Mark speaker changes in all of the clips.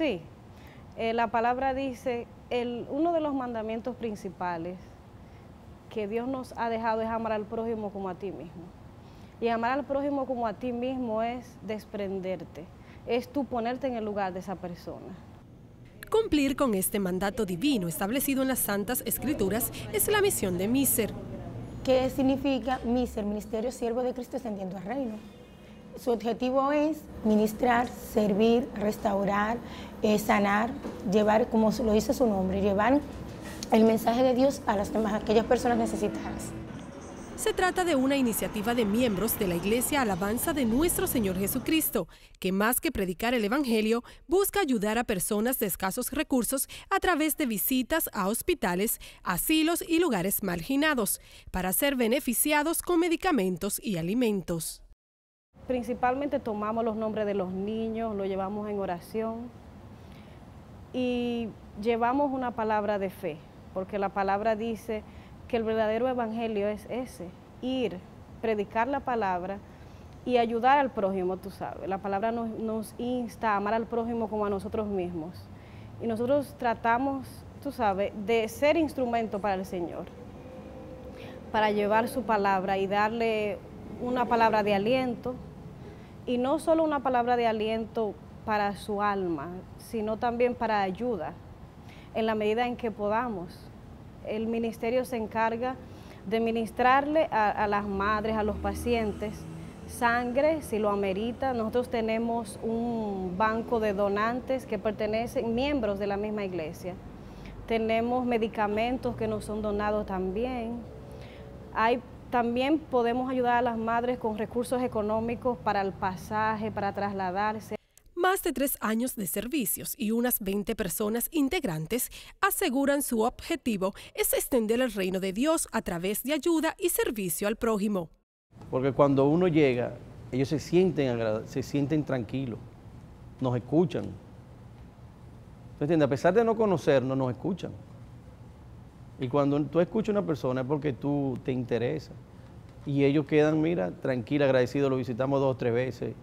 Speaker 1: Sí, eh, la palabra dice, el, uno de los mandamientos principales que Dios nos ha dejado es amar al prójimo como a ti mismo. Y amar al prójimo como a ti mismo es desprenderte, es tú ponerte en el lugar de esa persona.
Speaker 2: Cumplir con este mandato divino establecido en las Santas
Speaker 3: Escrituras es la misión de miser. ¿Qué significa miser? Ministerio Siervo de Cristo descendiendo al Reino. Su objetivo es ministrar, servir, restaurar, eh, sanar, llevar, como lo dice su nombre, llevar el mensaje de Dios a las demás, aquellas personas necesitadas.
Speaker 2: Se trata de una iniciativa de miembros de la Iglesia Alabanza de Nuestro Señor Jesucristo, que más que predicar el Evangelio, busca ayudar a personas de escasos recursos a través de visitas a hospitales, asilos y lugares marginados, para ser beneficiados con medicamentos y alimentos
Speaker 1: principalmente tomamos los nombres de los niños, lo llevamos en oración y llevamos una palabra de fe, porque la palabra dice que el verdadero evangelio es ese, ir, predicar la palabra y ayudar al prójimo, tú sabes. La palabra nos, insta a amar al prójimo como a nosotros mismos. Y nosotros tratamos, tú sabes, de ser instrumento para el Señor, para llevar su palabra y darle una palabra de aliento, y no solo una palabra de aliento para su alma, sino también para ayuda, en la medida en que podamos. El ministerio se encarga de ministrarle a, las madres, a los pacientes, sangre si lo amerita. Nosotros tenemos un banco de donantes que pertenecen miembros de la misma iglesia. Tenemos medicamentos que nos son donados también. Hay también podemos ayudar a las madres con recursos económicos para el pasaje, para trasladarse.
Speaker 2: Más de tres años de servicios y unas 20 personas integrantes aseguran su objetivo es extender el reino de Dios a través de ayuda y servicio al prójimo.
Speaker 4: Porque cuando uno llega, ellos se sienten, se sienten tranquilos, nos escuchan. ¿Entiendes? A pesar de no conocernos, nos escuchan. Y cuando tú escuchas a una persona es porque tú te interesa. Y ellos quedan, mira, tranquilos, agradecidos, lo visitamos dos o tres veces.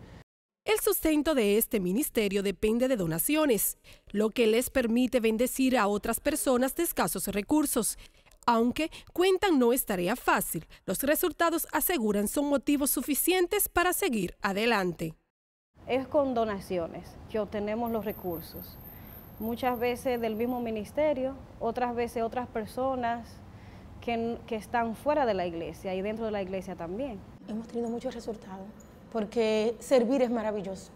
Speaker 2: El sustento de este ministerio depende de donaciones, lo que les permite bendecir a otras personas de escasos recursos. Aunque cuentan no es tarea fácil, los resultados aseguran son motivos suficientes para seguir adelante.
Speaker 1: Es con donaciones que obtenemos los recursos muchas veces del mismo ministerio, otras veces otras personas que, están fuera de la iglesia y dentro de la iglesia también. Hemos
Speaker 3: tenido muchos resultados porque servir es maravilloso.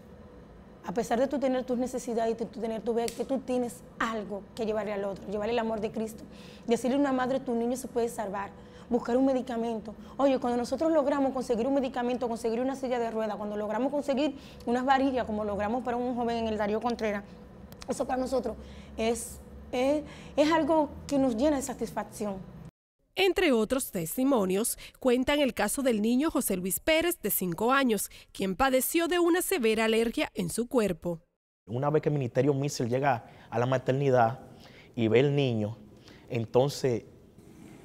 Speaker 3: A pesar de tú tener tus necesidades y de tú tener tu que tú tienes algo que llevarle al otro, llevarle el amor de Cristo. Decirle a una madre, tu niño se puede salvar, buscar un medicamento. Oye, cuando nosotros logramos conseguir un medicamento, conseguir una silla de rueda, cuando logramos conseguir unas varillas, como logramos para un joven en el Darío Contreras, eso para nosotros es, es, algo que nos llena de satisfacción.
Speaker 2: Entre otros testimonios, cuentan el caso del niño José Luis Pérez, de 5 años, quien padeció de una severa alergia en su cuerpo.
Speaker 4: Una vez que el Ministerio Mísel llega a la maternidad y ve el niño, entonces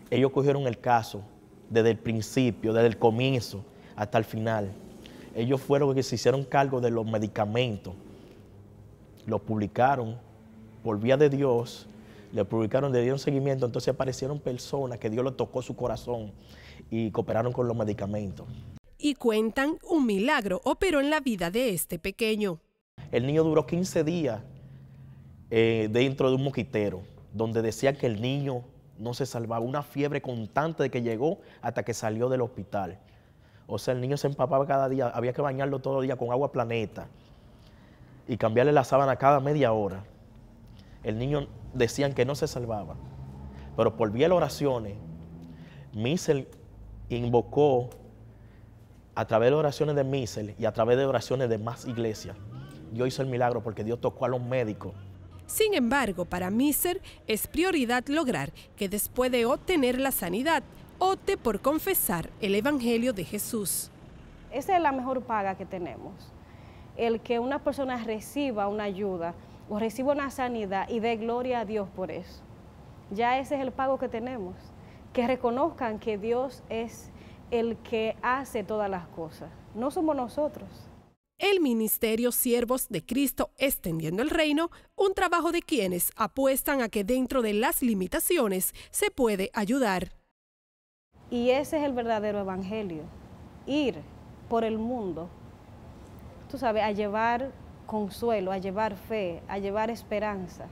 Speaker 4: ellos cogieron el caso desde el principio, desde el comienzo hasta el final. Ellos fueron los que se hicieron cargo de los medicamentos, lo publicaron por vía de Dios, le publicaron, le dieron seguimiento, entonces aparecieron personas que Dios le tocó su corazón y cooperaron con los medicamentos.
Speaker 2: Y cuentan un milagro operó en la vida de este pequeño.
Speaker 4: El niño duró 15 días eh, dentro de un mosquitero, donde decía que el niño no se salvaba, una fiebre constante de que llegó hasta que salió del hospital. O sea, el niño se empapaba cada día, había que bañarlo todo el día con agua planeta y cambiarle la sábana cada media hora. El niño decían que no se salvaba, pero por vía de oraciones, MISER invocó a través de oraciones de MISER y a través de oraciones de más iglesias. Dios hizo el milagro porque Dios tocó a los médicos.
Speaker 2: Sin embargo, para Miser es prioridad lograr que después de obtener la sanidad, OTE por confesar el Evangelio de Jesús.
Speaker 1: Esa es la mejor paga que tenemos el que una persona reciba una ayuda o reciba una sanidad y dé gloria a Dios por eso. Ya ese es el pago que tenemos, que reconozcan que Dios es el que hace todas
Speaker 2: las cosas, no somos nosotros. El Ministerio Siervos de Cristo Extendiendo el Reino, un trabajo de quienes apuestan a que dentro de las limitaciones se puede ayudar. Y ese es el verdadero evangelio, ir
Speaker 1: por el mundo tú sabes, a llevar consuelo, a llevar fe, a llevar esperanza.